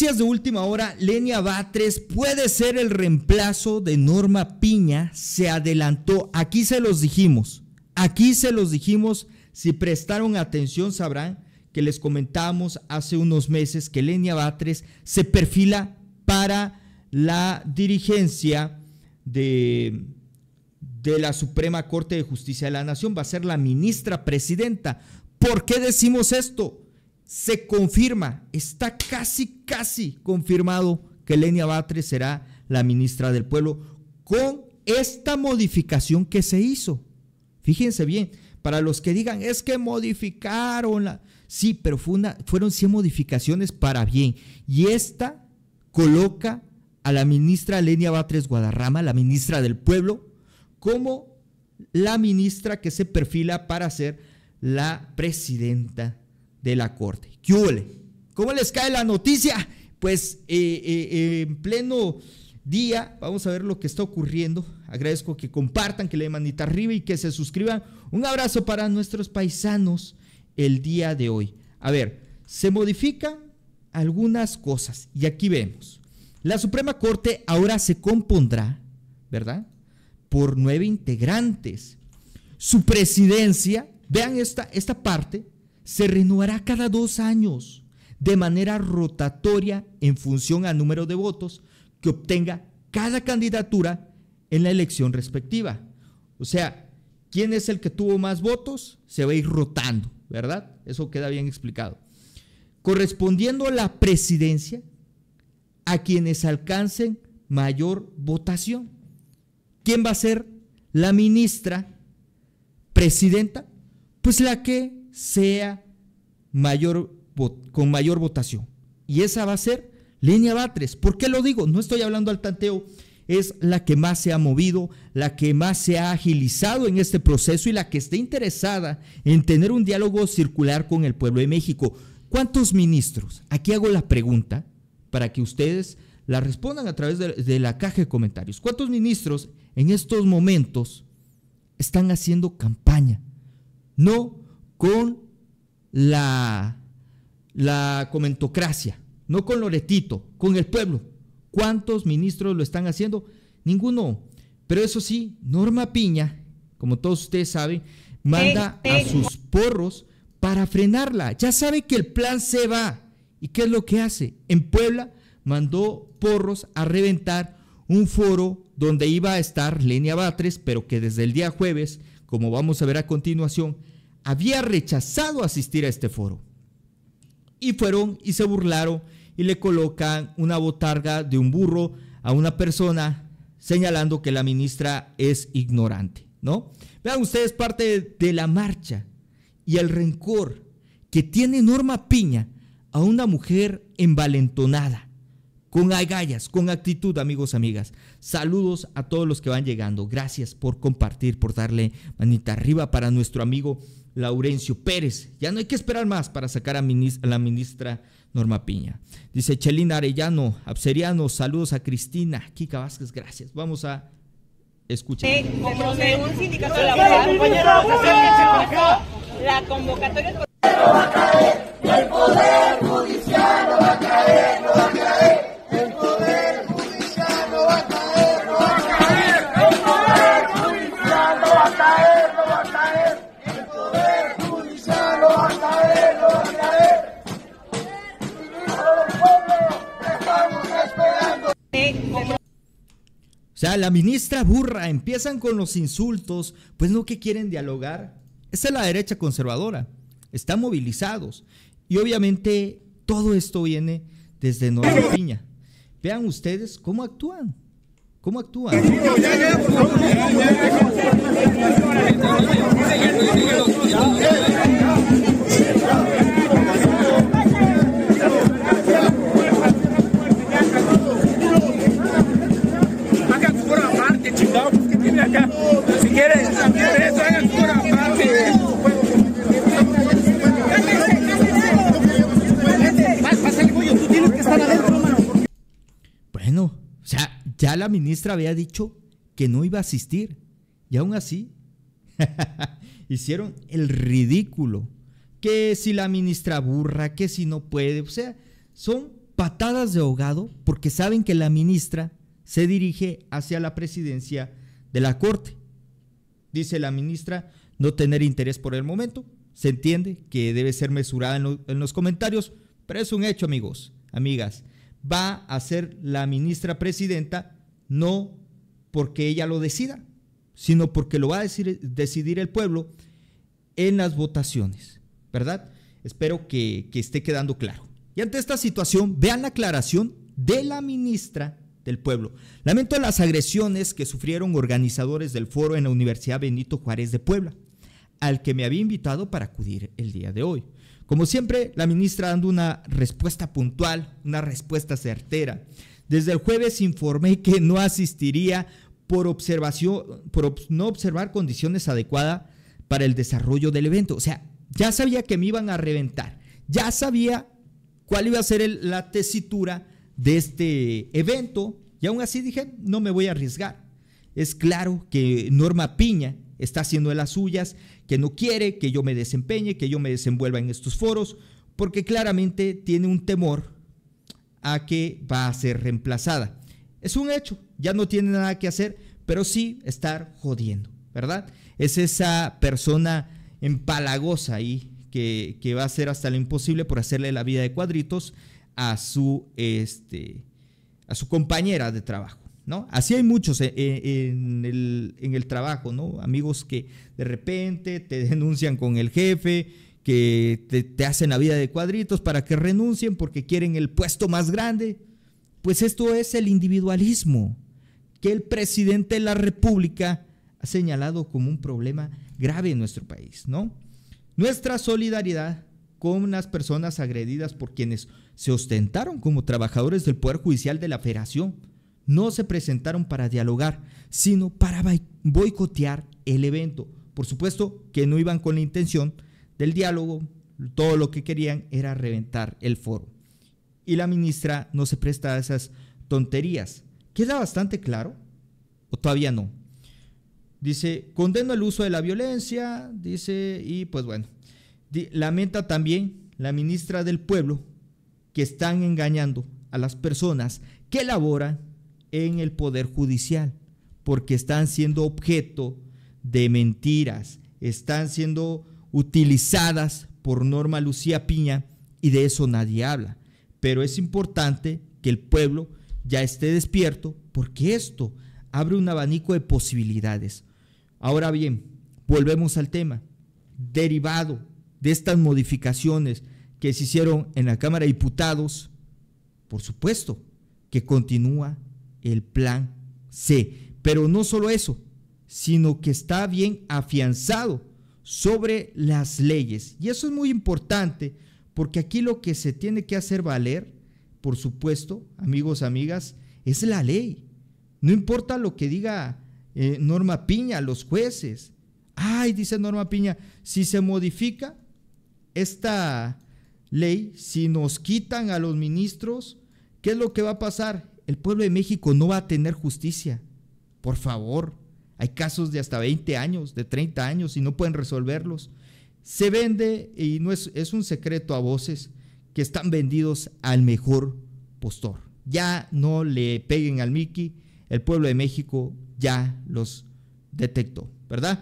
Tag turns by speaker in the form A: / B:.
A: de última hora, Lenia Batres puede ser el reemplazo de Norma Piña, se adelantó, aquí se los dijimos, aquí se los dijimos, si prestaron atención sabrán que les comentamos hace unos meses que Lenia Batres se perfila para la dirigencia de, de la Suprema Corte de Justicia de la Nación, va a ser la ministra presidenta. ¿Por qué decimos esto? se confirma, está casi, casi confirmado que Lenia Batres será la ministra del pueblo con esta modificación que se hizo. Fíjense bien, para los que digan, es que modificaron la... Sí, pero fueron 100 modificaciones para bien. Y esta coloca a la ministra Lenia Batres Guadarrama, la ministra del pueblo, como la ministra que se perfila para ser la presidenta de la corte. ¿Qué huele? ¿Cómo les cae la noticia? Pues eh, eh, eh, en pleno día vamos a ver lo que está ocurriendo. Agradezco que compartan, que le den manita arriba y que se suscriban. Un abrazo para nuestros paisanos el día de hoy. A ver, se modifican algunas cosas y aquí vemos. La Suprema Corte ahora se compondrá, ¿verdad? Por nueve integrantes. Su presidencia, vean esta, esta parte, se renovará cada dos años de manera rotatoria en función al número de votos que obtenga cada candidatura en la elección respectiva. O sea, quién es el que tuvo más votos se va a ir rotando, ¿verdad? Eso queda bien explicado. Correspondiendo a la presidencia a quienes alcancen mayor votación. ¿Quién va a ser la ministra presidenta? Pues la que sea mayor, con mayor votación. Y esa va a ser línea Batres. ¿Por qué lo digo? No estoy hablando al tanteo. Es la que más se ha movido, la que más se ha agilizado en este proceso y la que está interesada en tener un diálogo circular con el pueblo de México. ¿Cuántos ministros? Aquí hago la pregunta para que ustedes la respondan a través de la caja de comentarios. ¿Cuántos ministros en estos momentos están haciendo campaña? No con la, la comentocracia, no con Loretito, con el pueblo. ¿Cuántos ministros lo están haciendo? Ninguno. Pero eso sí, Norma Piña, como todos ustedes saben, manda eh, a eh. sus porros para frenarla. Ya sabe que el plan se va. ¿Y qué es lo que hace? En Puebla mandó porros a reventar un foro donde iba a estar Lenia Batres, pero que desde el día jueves, como vamos a ver a continuación, había rechazado asistir a este foro. Y fueron y se burlaron y le colocan una botarga de un burro a una persona señalando que la ministra es ignorante, ¿no? Vean ustedes parte de la marcha y el rencor que tiene Norma Piña a una mujer envalentonada, con agallas, con actitud, amigos, amigas. Saludos a todos los que van llegando. Gracias por compartir, por darle manita arriba para nuestro amigo Laurencio Pérez. Ya no hay que esperar más para sacar a, la ministra Norma Piña. Dice Chelina Arellano, Abseriano, saludos a Cristina, Kika Vázquez, gracias. Vamos a escuchar. Eh, la convocatoria O sea, la ministra burra, empiezan con los insultos, pues no que quieren dialogar. Esa es la derecha conservadora, están movilizados. Y obviamente todo esto viene desde Norma Piña. Vean ustedes cómo actúan. ¿Cómo actúan? Ya la ministra había dicho que no iba a asistir y aún así hicieron el ridículo. Que si la ministra burra, que si no puede, o sea, son patadas de ahogado porque saben que la ministra se dirige hacia la presidencia de la Corte. Dice la ministra no tener interés por el momento. Se entiende que debe ser mesurada en, en los comentarios, pero es un hecho, amigos, amigas va a ser la ministra presidenta, no porque ella lo decida, sino porque lo va a decidir el pueblo en las votaciones, ¿verdad? Espero que, que esté quedando claro. Y ante esta situación, vean la aclaración de la ministra del pueblo. Lamento las agresiones que sufrieron organizadores del foro en la Universidad Benito Juárez de Puebla, al que me había invitado para acudir el día de hoy. Como siempre, la ministra dando una respuesta puntual, una respuesta certera. Desde el jueves informé que no asistiría por, observación, por no observar condiciones adecuadas para el desarrollo del evento. O sea, ya sabía que me iban a reventar, ya sabía cuál iba a ser la tesitura de este evento y aún así dije, no me voy a arriesgar. Es claro que Norma Piña, está haciendo las suyas, que no quiere que yo me desempeñe, que yo me desenvuelva en estos foros, porque claramente tiene un temor a que va a ser reemplazada. Es un hecho, ya no tiene nada que hacer, pero sí estar jodiendo, ¿verdad? Es esa persona empalagosa ahí que, va a hacer hasta lo imposible por hacerle la vida de cuadritos a su, este, a su compañera de trabajo. Así hay muchos eh, eh, en, el, trabajo, ¿no? Amigos que de repente te denuncian con el jefe, que te, hacen la vida de cuadritos para que renuncien porque quieren el puesto más grande. Pues esto es el individualismo, que el presidente de la República ha señalado como un problema grave en nuestro país, ¿no? Nuestra solidaridad con las personas agredidas por quienes se ostentaron como trabajadores del Poder Judicial de la Federación, no se presentaron para dialogar, sino para boicotear el evento. Por supuesto que no iban con la intención del diálogo, todo lo que querían era reventar el foro. Y la ministra no se presta a esas tonterías. ¿Queda bastante claro? ¿O todavía no? Dice, condeno el uso de la violencia, dice, y pues bueno, lamenta también la ministra del pueblo que están engañando a las personas que elaboran en el Poder Judicial, porque están siendo objeto de mentiras, están siendo utilizadas por Norma Lucía Piña y de eso nadie habla. Pero es importante que el pueblo ya esté despierto porque esto abre un abanico de posibilidades. Ahora bien, volvemos al tema. Derivado de estas modificaciones que se hicieron en la Cámara de Diputados, por supuesto que continúa el plan C. Pero no solo eso, sino que está bien afianzado sobre las leyes. Y eso es muy importante, porque aquí lo que se tiene que hacer valer, por supuesto, amigos, amigas, es la ley. No importa lo que diga eh, Norma Piña, los jueces. Ay, dice Norma Piña, si se modifica esta ley, si nos quitan a los ministros, ¿qué es lo que va a pasar? el pueblo de México no va a tener justicia. Por favor, hay casos de hasta 20 años, de 30 años y no pueden resolverlos. Se vende y no es, es un secreto a voces que están vendidos al mejor postor. Ya no le peguen al Mickey, el pueblo de México ya los detectó, ¿verdad?